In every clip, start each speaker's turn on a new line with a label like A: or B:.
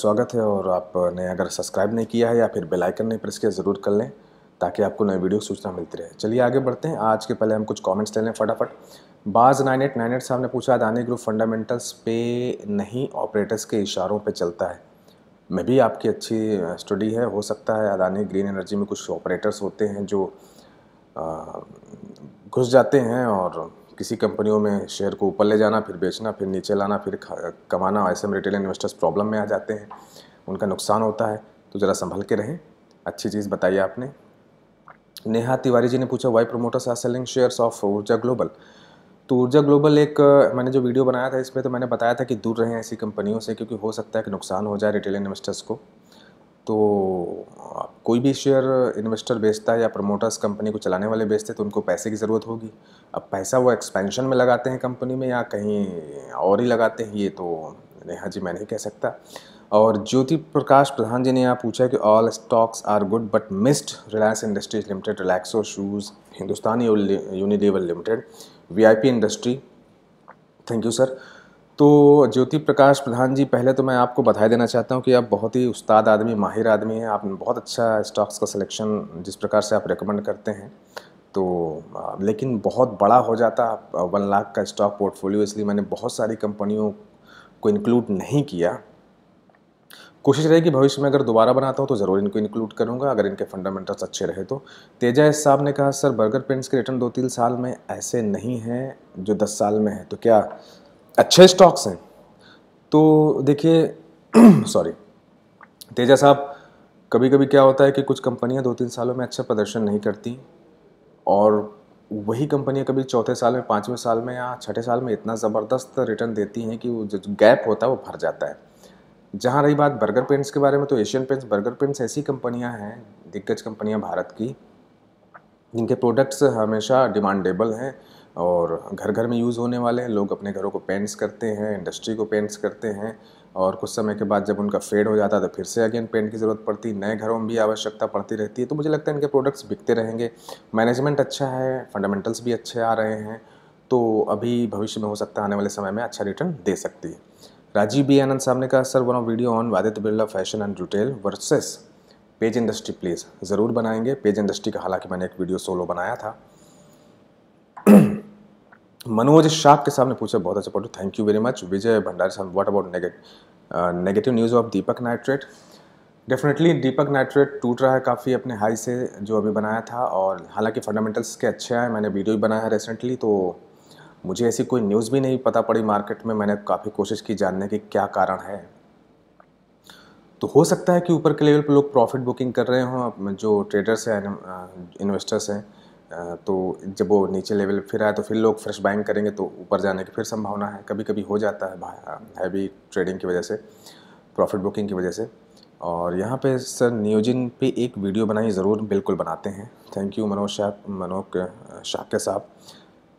A: स्वागत है और आपने अगर सब्सक्राइब नहीं किया है या फिर बेल आइकन नहीं प्रेस किया ज़रूर कर लें ताकि आपको नए वीडियो सूचना मिलती रहे चलिए आगे बढ़ते हैं आज के पहले हम कुछ कमेंट्स ले लें फटाफट बाज नाइन एट नाइन एट साहब ने पूछा अदानी ग्रुप फंडामेंटल्स पे नहीं ऑपरेटर्स के इशारों पे चलता है मैं भी आपकी अच्छी स्टडी है हो सकता है अदानी ग्रीन एनर्जी में कुछ ऑपरेटर्स होते हैं जो घुस जाते हैं और किसी कंपनियों में शेयर को ऊपर ले जाना फिर बेचना फिर नीचे लाना फिर कमाना ऐसे में रिटेल इन्वेस्टर्स प्रॉब्लम में आ जाते हैं उनका नुकसान होता है तो ज़रा संभल के रहें अच्छी चीज़ बताइए आपने नेहा तिवारी जी ने पूछा why promoters are selling shares of Urja Global तो ऊर्जा ग्लोबल एक मैंने जो वीडियो बनाया था इसमें तो मैंने बताया था कि दूर रहें ऐसी कंपनियों से क्योंकि हो सकता है कि नुकसान हो जाए रिटेल इन्वेस्टर्स को तो कोई भी शेयर इन्वेस्टर बेचता है या प्रमोटर्स कंपनी को चलाने वाले बेचते हैं तो उनको पैसे की ज़रूरत होगी अब पैसा वो एक्सपेंशन में लगाते हैं कंपनी में या कहीं और ही लगाते हैं ये तो नेहा जी मैं नहीं कह सकता और ज्योति प्रकाश प्रधान जी ने यहाँ पूछा कि all stocks are good but missed Reliance Industries Limited Relaxo shoes Hindustani Unilever Limited V industry thank you sir तो ज्योति प्रकाश प्रधान जी पहले तो मैं आपको बधाई देना चाहता हूँ कि आप बहुत ही उस्ताद आदमी माहिर आदमी हैं आप बहुत अच्छा स्टॉक्स का सिलेक्शन जिस प्रकार से आप रिकमेंड करते हैं तो लेकिन बहुत बड़ा हो जाता वन लाख का स्टॉक पोर्टफोलियो इसलिए मैंने बहुत सारी कंपनियों को इंक्लूड नहीं किया कोशिश रहेगी भविष्य में अगर दोबारा बनाता हूँ तो ज़रूर इनको इंक्लूड करूँगा अगर इनके फंडामेंटल्स अच्छे रहे तो तेजा एस साहब ने कहा सर बर्गर पेंट्स के रिटर्न दो तीन साल में ऐसे नहीं हैं जो दस साल में है तो क्या अच्छे स्टॉक्स हैं तो देखिए सॉरी तेजा साहब कभी कभी क्या होता है कि कुछ कंपनियां दो तीन सालों में अच्छा प्रदर्शन नहीं करती और वही कंपनियां कभी चौथे साल में पाँचवें साल में या छठे साल में इतना ज़बरदस्त रिटर्न देती हैं कि वो जो गैप होता है वो भर जाता है जहाँ रही बात बर्गर पेंट्स के बारे में तो एशियन पेंट्स बर्गर पेंट्स ऐसी कंपनियाँ हैं दिग्गज कंपनियाँ भारत की जिनके प्रोडक्ट्स हमेशा डिमांडेबल हैं और घर घर में यूज़ होने वाले हैं लोग अपने घरों को पेंट्स करते हैं इंडस्ट्री को पेंट्स करते हैं और कुछ समय के बाद जब उनका फेड हो जाता है तो फिर से अगेन पेंट की ज़रूरत पड़ती नए घरों में भी आवश्यकता पड़ती रहती है तो मुझे लगता है इनके प्रोडक्ट्स बिकते रहेंगे मैनेजमेंट अच्छा है फंडामेंटल्स भी अच्छे आ रहे हैं तो अभी भविष्य में हो सकता है आने वाले समय में अच्छा रिटर्न दे सकती है राजीव बी आनंद साहब ने कहा sir one of video on वादित Birla fashion and retail versus Page industry please ज़रूर बनाएंगे पेज इंडस्ट्री का हालांकि मैंने एक वीडियो सोलो बनाया था मनोज शाह के सामने पूछा बहुत अच्छा point thank you very much Vijay Bhandari साहब what about negative news of Deepak nitrate definitely Deepak nitrate टूट रहा है काफ़ी अपने हाई से जो अभी बनाया था और हालांकि फंडामेंटल्स के अच्छे आए मैंने वीडियो भी बनाया है रिसेंटली तो मुझे ऐसी कोई न्यूज़ भी नहीं पता पड़ी मार्केट में मैंने काफ़ी कोशिश की जानने की क्या कारण है तो हो सकता है कि ऊपर के लेवल पर लोग प्रॉफिट बुकिंग कर रहे हों जो ट्रेडर्स हैं इन्वेस्टर्स uh, हैं तो जब वो नीचे लेवल फिर आए तो फिर लोग फ्रेश बाइंग करेंगे तो ऊपर जाने की फिर संभावना है कभी कभी हो जाता है हैवी ट्रेडिंग की वजह से प्रॉफिट बुकिंग की वजह से और यहाँ पे सर नियोजन पे एक वीडियो बनाई ज़रूर बिल्कुल बनाते हैं थैंक यू मनोज शाह मनोज शाक्य साहब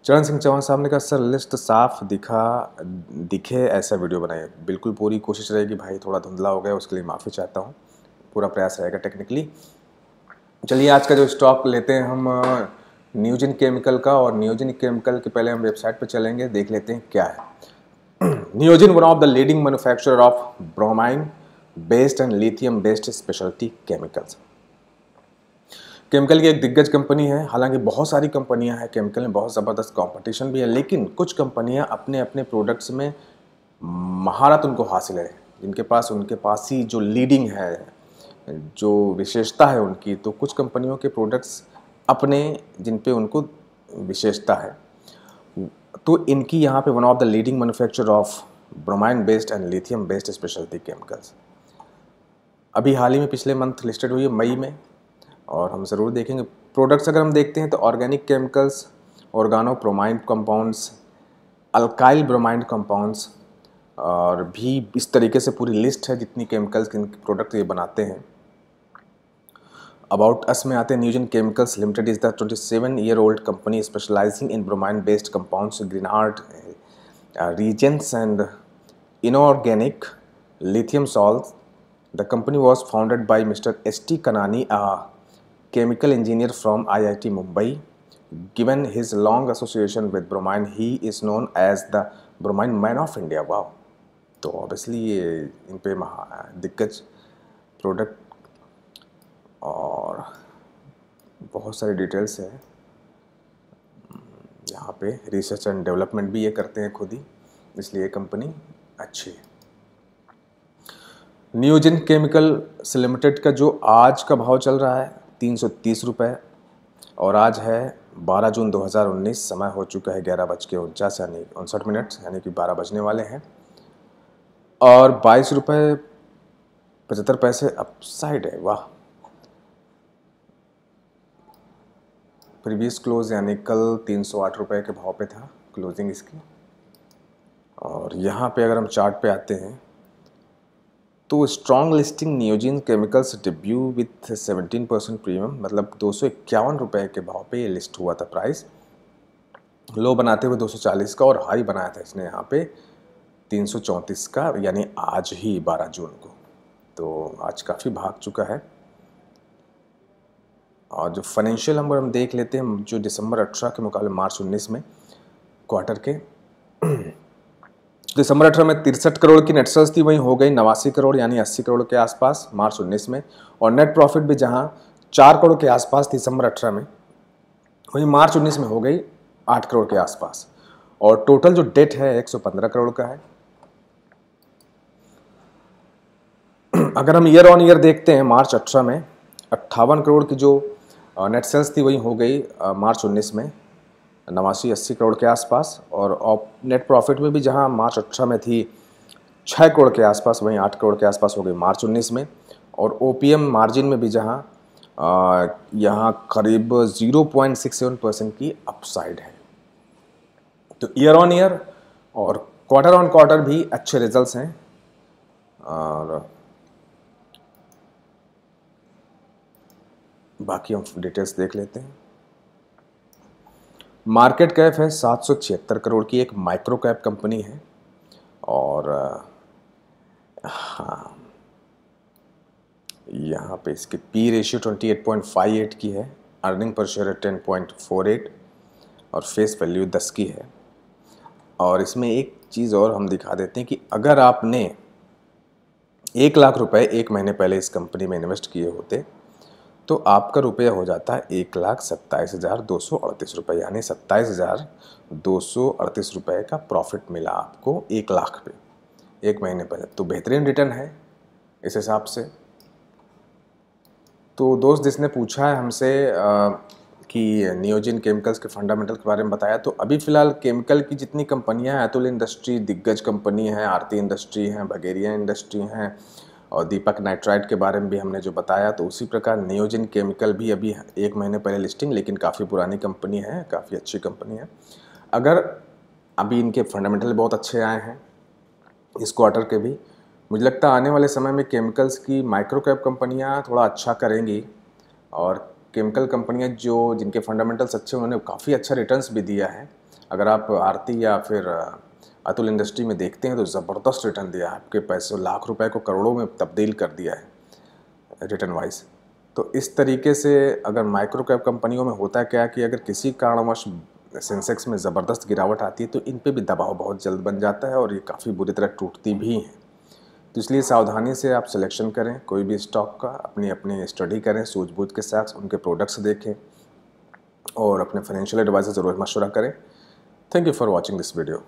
A: चरण सिंह चौहान साहब ने कहा सर लिस्ट साफ दिखा दिखे ऐसा वीडियो बनाए बिल्कुल पूरी कोशिश रहेगी भाई थोड़ा धुंधला हो गया उसके लिए माफ़ी चाहता हूँ पूरा प्रयास रहेगा टेक्निकली चलिए आज का जो स्टॉक लेते हैं हम न्यूजिन केमिकल का और न्यूजिन केमिकल के पहले हम वेबसाइट पर चलेंगे देख लेते हैं क्या है Neogen one of the leading manufacturer of bromine based and lithium based specialty chemicals chemical की एक दिग्गज कंपनी है हालांकि बहुत सारी कंपनियां हैं केमिकल में बहुत ज़बरदस्त कंपटीशन भी है लेकिन कुछ कंपनियां अपने अपने प्रोडक्ट्स में महारत उनको हासिल है जिनके पास उनके पास ही जो लीडिंग है जो विशेषता है उनकी तो कुछ कंपनियों के प्रोडक्ट्स अपने जिन पे उनको विशेषता है तो इनकी यहाँ पे one of the leading manufacture of bromine based and lithium based specialty chemicals अभी हाल ही में पिछले मंथ लिस्टेड हुई है मई में और हम ज़रूर देखेंगे प्रोडक्ट्स अगर हम देखते हैं तो organic chemicals organo bromine compounds alkyl bromine compounds और भी इस तरीके से पूरी लिस्ट है जितनी केमिकल्स के प्रोडक्ट ये बनाते हैं अबाउट अस में आते Neogen chemicals limited is the twenty seven year old company specialising in bromine based compound Grignard reagents and inorganic lithium salt the company was founded by mister S T Kanani a chemical engineer from I I T Mumbai given his long association with bromine he is known as the bromine man of India wow तो obviously ये इन पे दिग्गज product बहुत सारी details है यहाँ पे रिसर्च एंड डेवलपमेंट भी ये करते हैं खुद ही इसलिए कंपनी अच्छी है न्यूजिन केमिकल लिमिटेड का जो आज का भाव चल रहा है तीन सौ तीस रुपये और आज है 12 जून 2019 समय हो चुका है ग्यारह बज के उनचास यानी उनसठ मिनट यानी कि 12 बजने वाले हैं और बाईस रुपये पचहत्तर पैसे अपसाइड है वाह प्रीवियस क्लोज यानी कल तीन सौ आठ रुपये के भाव पे था क्लोजिंग इसकी और यहाँ पे अगर हम चार्ट पे आते हैं तो strong listing Neogen chemicals debut with 17 percent premium मतलब दो सौ इक्यावन रुपये के भाव पे ये लिस्ट हुआ था प्राइस लो बनाते हुए 240 का और हाई बनाया था इसने यहाँ पे 334 का यानी आज ही 12 जून को तो आज काफ़ी भाग चुका है और जो फाइनेंशियल नंबर हम देख लेते हैं जो दिसंबर अठारह के मुकाबले मार्च उन्नीस में क्वार्टर के दिसंबर अठारह में तिरसठ करोड़ की नेट सेल्स थी वहीं हो गई नवासी करोड़ यानी अस्सी करोड़ के आसपास मार्च उन्नीस में और नेट प्रॉफिट भी जहाँ चार करोड़ के आसपास दिसंबर अठारह में वहीं मार्च उन्नीस में हो गई आठ करोड़ के आसपास और टोटल जो डेट है 115 करोड़ का है अगर हम ईयर ऑन ईयर देखते हैं मार्च अठारह में अट्ठावन करोड़ की जो नेट सेल्स थी वही हो गई मार्च 19 में नवासी अस्सी करोड़ के आसपास और नेट प्रॉफिट में भी जहां मार्च अठारह अच्छा में थी छः करोड़ के आसपास वहीं आठ करोड़ के आसपास हो गई मार्च उन्नीस में और ओ मार्जिन में भी जहाँ यहाँ करीब 0.67 परसेंट की अपसाइड है तो ईयर ऑन ईयर और क्वार्टर ऑन क्वार्टर भी अच्छे रिजल्ट्स हैं और बाकी हम डिटेल्स देख लेते हैं मार्केट कैप है सात करोड़ की एक माइक्रो कैप कंपनी है और हाँ यहाँ पे इसकी पी रेशियो 28.58 की है earning per share four eight और फेस वैल्यू 10 की है और इसमें एक चीज़ और हम दिखा देते हैं कि अगर आपने एक लाख रुपए एक महीने पहले इस कंपनी में इन्वेस्ट किए होते तो आपका रुपया हो जाता है एक लाख सत्ताईस हज़ार दो सौ अड़तीस रुपये यानी सत्ताईस हज़ार दो सौ अड़तीस रुपये का प्रॉफिट मिला आपको एक लाख पे एक महीने पहले तो बेहतरीन रिटर्न है इस हिसाब से तो दोस्त जिसने पूछा है हमसे कि नियोजिन केमिकल्स के फंडामेंटल के बारे में बताया तो अभी फ़िलहाल केमिकल की जितनी कंपनियां हैं अतुल इंडस्ट्री दिग्गज कंपनी है आरती इंडस्ट्री हैं बगेरिया इंडस्ट्री हैं और दीपक नाइट्राइड के बारे में भी हमने जो बताया तो उसी प्रकार नियोजन केमिकल भी अभी एक महीने पहले लिस्टिंग लेकिन काफ़ी पुरानी कंपनी है काफ़ी अच्छी कंपनी है अगर अभी इनके फंडामेंटल बहुत अच्छे आए हैं इस क्वार्टर के भी मुझे लगता है आने वाले समय में केमिकल्स की माइक्रो कैप कंपनियाँ थोड़ा अच्छा करेंगी और केमिकल कंपनियाँ जो जिनके फंडामेंटल्स अच्छे उन्होंने काफ़ी अच्छा रिटर्न्स भी दिया है अगर आप आरती या फिर अतुल इंडस्ट्री में देखते हैं तो ज़बरदस्त रिटर्न दिया है आपके पैसों लाख रुपए को करोड़ों में तब्दील कर दिया है रिटर्न वाइज तो इस तरीके से अगर माइक्रो कैप कंपनियों में होता है क्या कि अगर किसी कारणवश सेंसेक्स में ज़बरदस्त गिरावट आती है तो इन पर भी दबाव बहुत जल्द बन जाता है और ये काफ़ी बुरी तरह टूटती भी हैं तो इसलिए सावधानी से आप सिलेक्शन करें कोई भी स्टॉक का अपनी अपनी स्टडी करें सूझबूझ के साथ उनके प्रोडक्ट्स देखें और अपने फाइनेंशियल एडवाइज़र ज़रूर मशवरा करें thank you for watching this video